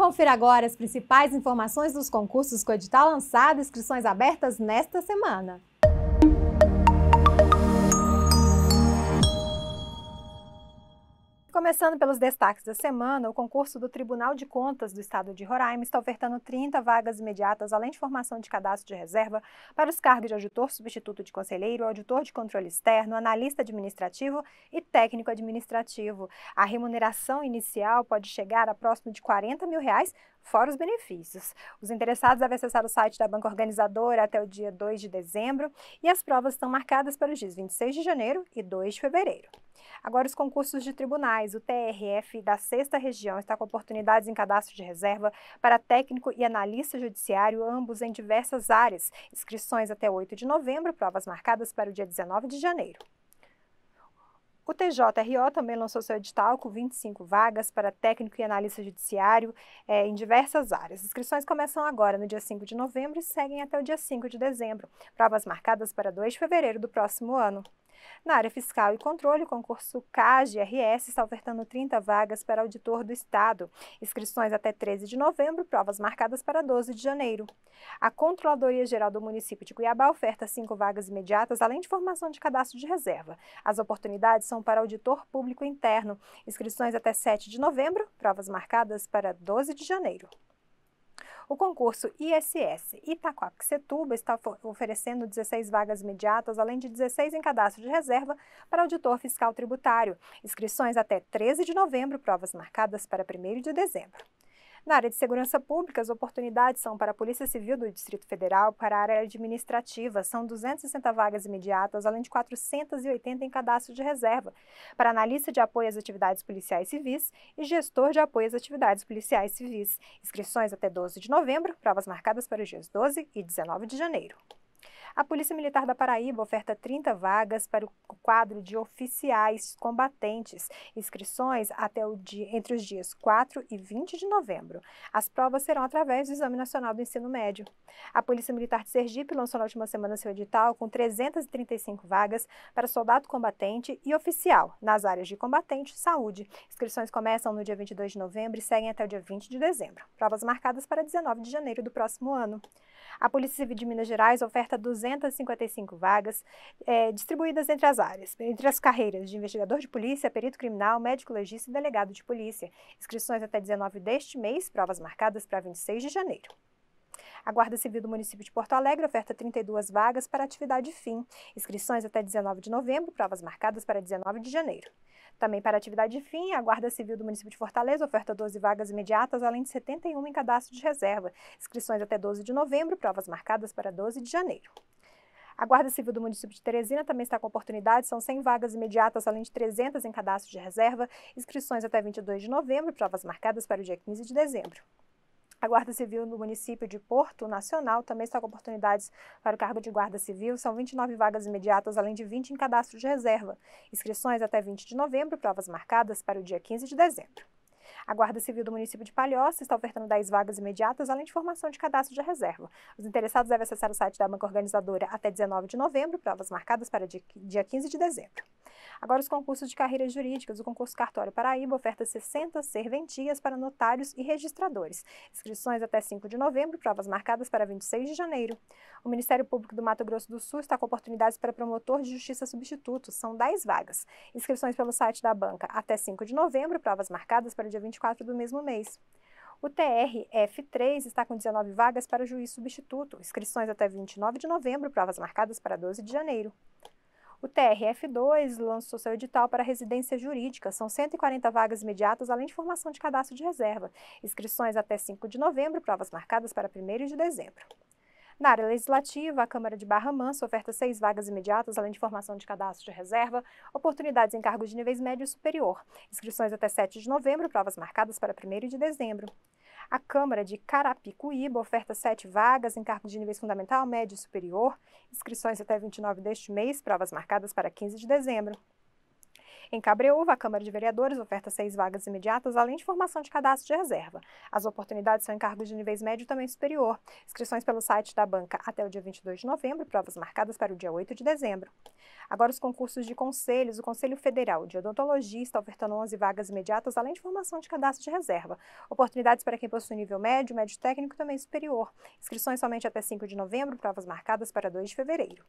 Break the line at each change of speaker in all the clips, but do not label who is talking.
Confira agora as principais informações dos concursos com o edital lançado inscrições abertas nesta semana. Começando pelos destaques da semana, o concurso do Tribunal de Contas do Estado de Roraima está ofertando 30 vagas imediatas, além de formação de cadastro de reserva, para os cargos de auditor substituto de conselheiro, auditor de controle externo, analista administrativo e técnico administrativo. A remuneração inicial pode chegar a próximo de 40 mil reais, fora os benefícios. Os interessados devem acessar o site da banca organizadora até o dia 2 de dezembro e as provas estão marcadas para os dias 26 de janeiro e 2 de fevereiro. Agora, os concursos de tribunais. O TRF da sexta região está com oportunidades em cadastro de reserva para técnico e analista judiciário, ambos em diversas áreas. Inscrições até 8 de novembro, provas marcadas para o dia 19 de janeiro. O TJRO também lançou seu edital com 25 vagas para técnico e analista judiciário é, em diversas áreas. inscrições começam agora, no dia 5 de novembro, e seguem até o dia 5 de dezembro. Provas marcadas para 2 de fevereiro do próximo ano. Na área fiscal e controle, o concurso CAGRS está ofertando 30 vagas para auditor do Estado. Inscrições até 13 de novembro, provas marcadas para 12 de janeiro. A Controladoria Geral do município de Cuiabá oferta cinco vagas imediatas, além de formação de cadastro de reserva. As oportunidades são para auditor público interno. Inscrições até 7 de novembro, provas marcadas para 12 de janeiro. O concurso ISS Itaquaquecetuba está oferecendo 16 vagas imediatas, além de 16 em cadastro de reserva para auditor fiscal tributário. Inscrições até 13 de novembro, provas marcadas para 1 de dezembro. Na área de segurança pública, as oportunidades são para a Polícia Civil do Distrito Federal, para a área administrativa, são 260 vagas imediatas, além de 480 em cadastro de reserva, para analista de apoio às atividades policiais civis e gestor de apoio às atividades policiais civis. Inscrições até 12 de novembro, provas marcadas para os dias 12 e 19 de janeiro. A Polícia Militar da Paraíba oferta 30 vagas para o quadro de oficiais combatentes. Inscrições até o dia, entre os dias 4 e 20 de novembro. As provas serão através do Exame Nacional do Ensino Médio. A Polícia Militar de Sergipe lançou na última semana seu edital com 335 vagas para soldado combatente e oficial nas áreas de combatente e saúde. Inscrições começam no dia 22 de novembro e seguem até o dia 20 de dezembro. Provas marcadas para 19 de janeiro do próximo ano. A Polícia Civil de Minas Gerais oferta 255 vagas é, distribuídas entre as áreas, entre as carreiras de investigador de polícia, perito criminal, médico legista e delegado de polícia. Inscrições até 19 deste mês, provas marcadas para 26 de janeiro. A Guarda Civil do município de Porto Alegre oferta 32 vagas para atividade fim. Inscrições até 19 de novembro, provas marcadas para 19 de janeiro. Também para atividade fim, a Guarda Civil do município de Fortaleza oferta 12 vagas imediatas, além de 71 em cadastro de reserva. Inscrições até 12 de novembro, provas marcadas para 12 de janeiro. A Guarda Civil do município de Teresina também está com oportunidade, são 100 vagas imediatas, além de 300 em cadastro de reserva, inscrições até 22 de novembro, provas marcadas para o dia 15 de dezembro. A Guarda Civil no município de Porto Nacional também está com oportunidades para o cargo de Guarda Civil. São 29 vagas imediatas, além de 20 em cadastro de reserva. Inscrições até 20 de novembro, provas marcadas para o dia 15 de dezembro. A Guarda Civil do município de Palhoça está ofertando 10 vagas imediatas, além de formação de cadastro de reserva. Os interessados devem acessar o site da banca organizadora até 19 de novembro, provas marcadas para dia 15 de dezembro. Agora, os concursos de carreiras jurídicas. O concurso Cartório Paraíba oferta 60 serventias para notários e registradores. Inscrições até 5 de novembro, provas marcadas para 26 de janeiro. O Ministério Público do Mato Grosso do Sul está com oportunidades para promotor de justiça substituto. São 10 vagas. Inscrições pelo site da banca até 5 de novembro, provas marcadas para o dia 24 24 do mesmo mês. O TRF3 está com 19 vagas para juiz substituto, inscrições até 29 de novembro, provas marcadas para 12 de janeiro. O TRF2 lançou seu edital para residência jurídica. São 140 vagas imediatas, além de formação de cadastro de reserva. Inscrições até 5 de novembro, provas marcadas para 1 de dezembro. Na área legislativa, a Câmara de Barra Mansa oferta seis vagas imediatas, além de formação de cadastro de reserva, oportunidades em cargos de níveis médio e superior. Inscrições até 7 de novembro, provas marcadas para 1 de dezembro. A Câmara de Carapicuíba oferta sete vagas em cargos de níveis fundamental, médio e superior. Inscrições até 29 deste mês, provas marcadas para 15 de dezembro. Em Cabreúva, a Câmara de Vereadores oferta seis vagas imediatas, além de formação de cadastro de reserva. As oportunidades são em cargos de níveis médio também superior. Inscrições pelo site da banca até o dia 22 de novembro, provas marcadas para o dia 8 de dezembro. Agora, os concursos de conselhos. O Conselho Federal de Odontologia está ofertando 11 vagas imediatas, além de formação de cadastro de reserva. Oportunidades para quem possui nível médio, médio técnico e também superior. Inscrições somente até 5 de novembro, provas marcadas para 2 de fevereiro.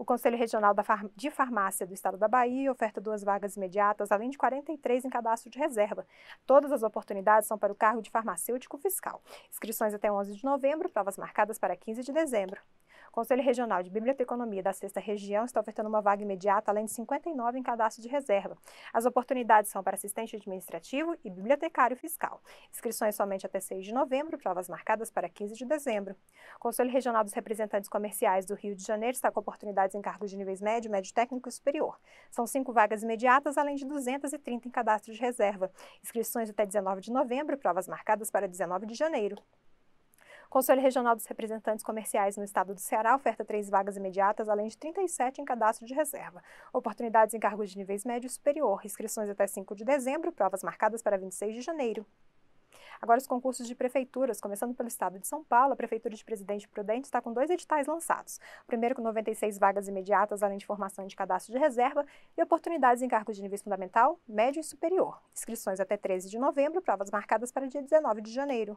O Conselho Regional de Farmácia do Estado da Bahia oferta duas vagas imediatas, além de 43 em cadastro de reserva. Todas as oportunidades são para o cargo de farmacêutico fiscal. Inscrições até 11 de novembro, provas marcadas para 15 de dezembro. O Conselho Regional de Biblioteconomia da Sexta Região está ofertando uma vaga imediata, além de 59 em cadastro de reserva. As oportunidades são para assistente administrativo e bibliotecário fiscal. Inscrições somente até 6 de novembro, provas marcadas para 15 de dezembro. O Conselho Regional dos Representantes Comerciais do Rio de Janeiro está com oportunidades em cargos de níveis médio, médio técnico e superior. São cinco vagas imediatas, além de 230 em cadastro de reserva. Inscrições até 19 de novembro, provas marcadas para 19 de janeiro. Conselho Regional dos Representantes Comerciais no Estado do Ceará oferta três vagas imediatas, além de 37 em cadastro de reserva. Oportunidades em cargos de níveis médio e superior. Inscrições até 5 de dezembro, provas marcadas para 26 de janeiro. Agora, os concursos de prefeituras, começando pelo estado de São Paulo, a Prefeitura de Presidente Prudente está com dois editais lançados. O primeiro com 96 vagas imediatas, além de formação de cadastro de reserva e oportunidades em cargos de nível fundamental, médio e superior. Inscrições até 13 de novembro, provas marcadas para dia 19 de janeiro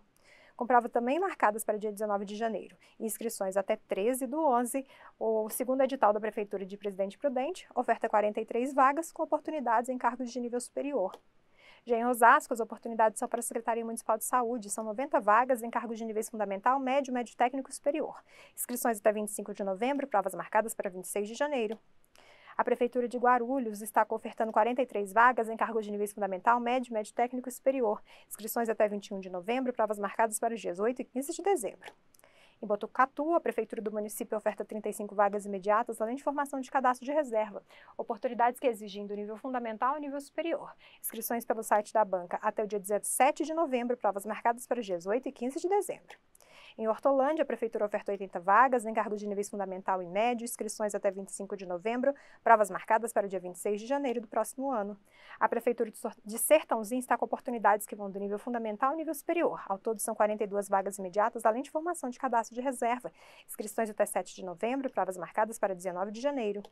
comprava também marcadas para dia 19 de janeiro. Inscrições até 13 do 11, o segundo edital da Prefeitura de Presidente Prudente, oferta 43 vagas com oportunidades em cargos de nível superior. Já em Osasco, as oportunidades são para a Secretaria Municipal de Saúde. São 90 vagas em cargos de níveis fundamental, médio, médio técnico e superior. Inscrições até 25 de novembro, provas marcadas para 26 de janeiro. A Prefeitura de Guarulhos está ofertando 43 vagas em cargos de nível fundamental, médio, médio técnico e superior. Inscrições até 21 de novembro, provas marcadas para os dias 8 e 15 de dezembro. Em Botucatu, a Prefeitura do município oferta 35 vagas imediatas, além de formação de cadastro de reserva, oportunidades que exigem do nível fundamental ao nível superior. Inscrições pelo site da banca até o dia 17 de novembro, provas marcadas para os dias 8 e 15 de dezembro. Em Hortolândia, a Prefeitura oferta 80 vagas em cargos de níveis fundamental e médio, inscrições até 25 de novembro, provas marcadas para o dia 26 de janeiro do próximo ano. A Prefeitura de Sertãozinho está com oportunidades que vão do nível fundamental ao nível superior. Ao todo, são 42 vagas imediatas, além de formação de cadastro de reserva. Inscrições até 7 de novembro, provas marcadas para 19 de janeiro.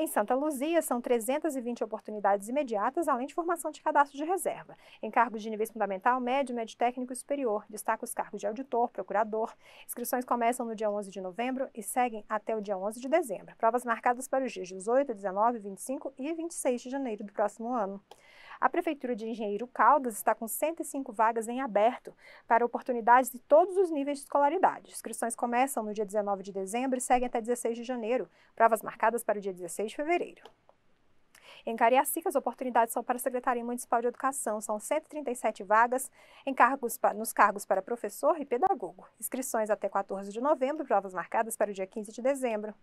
Em Santa Luzia, são 320 oportunidades imediatas, além de formação de cadastro de reserva. Em cargos de nível fundamental, médio, médio técnico e superior, destaca os cargos de auditor, procurador. Inscrições começam no dia 11 de novembro e seguem até o dia 11 de dezembro. Provas marcadas para os dias 18, 19, 25 e 26 de janeiro do próximo ano. A Prefeitura de Engenheiro Caldas está com 105 vagas em aberto para oportunidades de todos os níveis de escolaridade. Inscrições começam no dia 19 de dezembro e seguem até 16 de janeiro, provas marcadas para o dia 16 de fevereiro. Em Cariacica, as oportunidades são para a Secretaria Municipal de Educação. São 137 vagas em cargos, nos cargos para professor e pedagogo. Inscrições até 14 de novembro, provas marcadas para o dia 15 de dezembro.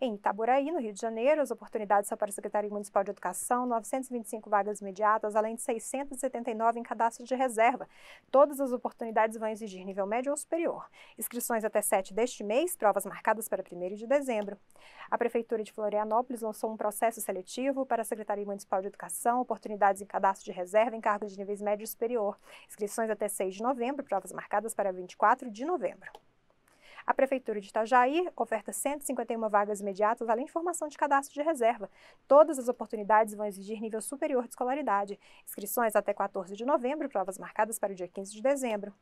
Em Itaboraí, no Rio de Janeiro, as oportunidades são para a Secretaria Municipal de Educação, 925 vagas imediatas, além de 679 em cadastro de reserva. Todas as oportunidades vão exigir nível médio ou superior. Inscrições até 7 deste mês, provas marcadas para 1 de dezembro. A Prefeitura de Florianópolis lançou um processo seletivo para a Secretaria Municipal de Educação, oportunidades em cadastro de reserva em cargos de níveis médio e superior. Inscrições até 6 de novembro, provas marcadas para 24 de novembro. A Prefeitura de Itajaí oferta 151 vagas imediatas, além de formação de cadastro de reserva. Todas as oportunidades vão exigir nível superior de escolaridade. Inscrições até 14 de novembro, provas marcadas para o dia 15 de dezembro.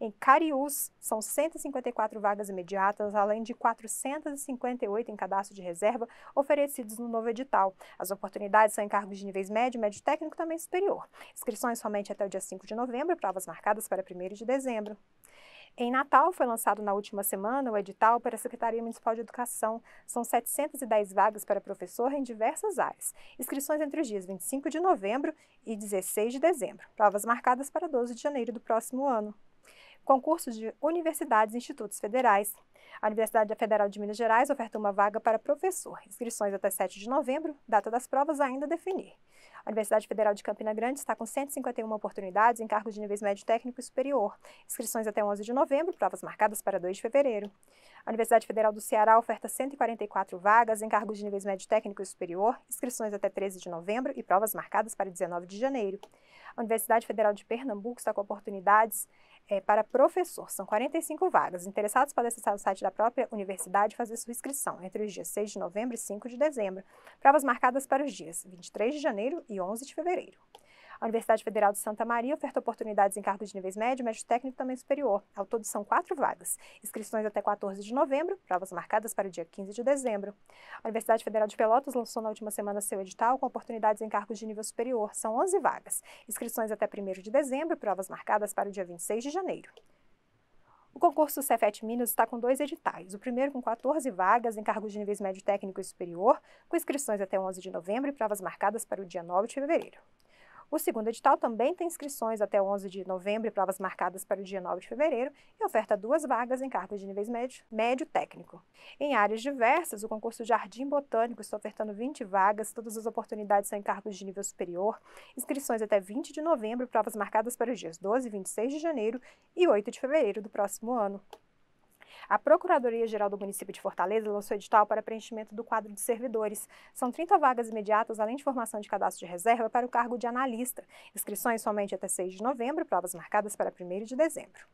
Em Cariús, são 154 vagas imediatas, além de 458 em cadastro de reserva oferecidos no novo edital. As oportunidades são em cargos de níveis médio, médio técnico e também superior. Inscrições somente até o dia 5 de novembro, provas marcadas para 1 de dezembro. Em Natal, foi lançado na última semana o edital para a Secretaria Municipal de Educação. São 710 vagas para professor em diversas áreas. Inscrições entre os dias 25 de novembro e 16 de dezembro. Provas marcadas para 12 de janeiro do próximo ano concursos de universidades e institutos federais. A Universidade Federal de Minas Gerais oferta uma vaga para professor. Inscrições até 7 de novembro, data das provas ainda a definir. A Universidade Federal de Campina Grande está com 151 oportunidades em cargos de níveis médio técnico e superior. Inscrições até 11 de novembro, provas marcadas para 2 de fevereiro. A Universidade Federal do Ceará oferta 144 vagas em cargos de níveis médio técnico e superior, inscrições até 13 de novembro e provas marcadas para 19 de janeiro. A Universidade Federal de Pernambuco está com oportunidades é, para professor. São 45 vagas. interessados podem acessar o site da própria universidade e fazer sua inscrição entre os dias 6 de novembro e 5 de dezembro. Provas marcadas para os dias 23 de janeiro e 11 de fevereiro. A Universidade Federal de Santa Maria oferta oportunidades em cargos de níveis médio, médio técnico e também superior. Ao todo são quatro vagas. Inscrições até 14 de novembro, provas marcadas para o dia 15 de dezembro. A Universidade Federal de Pelotas lançou na última semana seu edital com oportunidades em cargos de nível superior. São 11 vagas. Inscrições até 1 de dezembro, provas marcadas para o dia 26 de janeiro. O concurso Cefet Minas está com dois editais. O primeiro com 14 vagas em cargos de níveis médio técnico e superior, com inscrições até 11 de novembro e provas marcadas para o dia 9 de fevereiro. O segundo edital também tem inscrições até 11 de novembro e provas marcadas para o dia 9 de fevereiro e oferta duas vagas em cargos de níveis médio, médio técnico. Em áreas diversas, o concurso Jardim Botânico está ofertando 20 vagas, todas as oportunidades são em cargos de nível superior, inscrições até 20 de novembro, provas marcadas para os dias 12 e 26 de janeiro e 8 de fevereiro do próximo ano. A Procuradoria-Geral do Município de Fortaleza lançou edital para preenchimento do quadro de servidores. São 30 vagas imediatas, além de formação de cadastro de reserva, para o cargo de analista. Inscrições somente até 6 de novembro, provas marcadas para 1 de dezembro.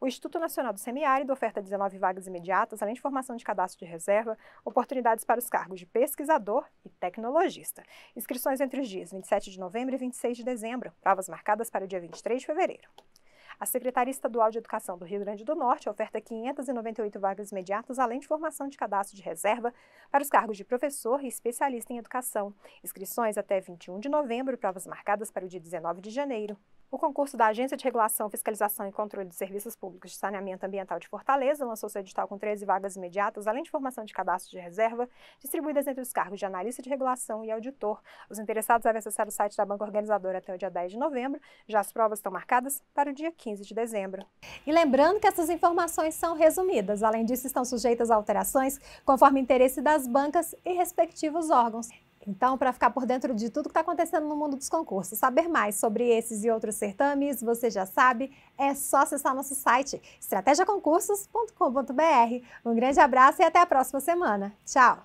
O Instituto Nacional do Semiárido oferta 19 vagas imediatas, além de formação de cadastro de reserva, oportunidades para os cargos de pesquisador e tecnologista. Inscrições entre os dias 27 de novembro e 26 de dezembro, provas marcadas para o dia 23 de fevereiro. A Secretaria Estadual de Educação do Rio Grande do Norte oferta 598 vagas imediatas, além de formação de cadastro de reserva para os cargos de professor e especialista em educação. Inscrições até 21 de novembro, provas marcadas para o dia 19 de janeiro. O concurso da Agência de Regulação, Fiscalização e Controle de Serviços Públicos de Saneamento Ambiental de Fortaleza lançou seu edital com 13 vagas imediatas, além de formação de cadastro de reserva, distribuídas entre os cargos de analista de regulação e auditor. Os interessados devem acessar o site da banca organizadora até o dia 10 de novembro. Já as provas estão marcadas para o dia 15. 15 de dezembro. E lembrando que essas informações são resumidas. Além disso, estão sujeitas a alterações conforme interesse das bancas e respectivos órgãos. Então, para ficar por dentro de tudo que está acontecendo no mundo dos concursos, saber mais sobre esses e outros certames, você já sabe, é só acessar nosso site estratégiaconcursos.com.br. Um grande abraço e até a próxima semana. Tchau!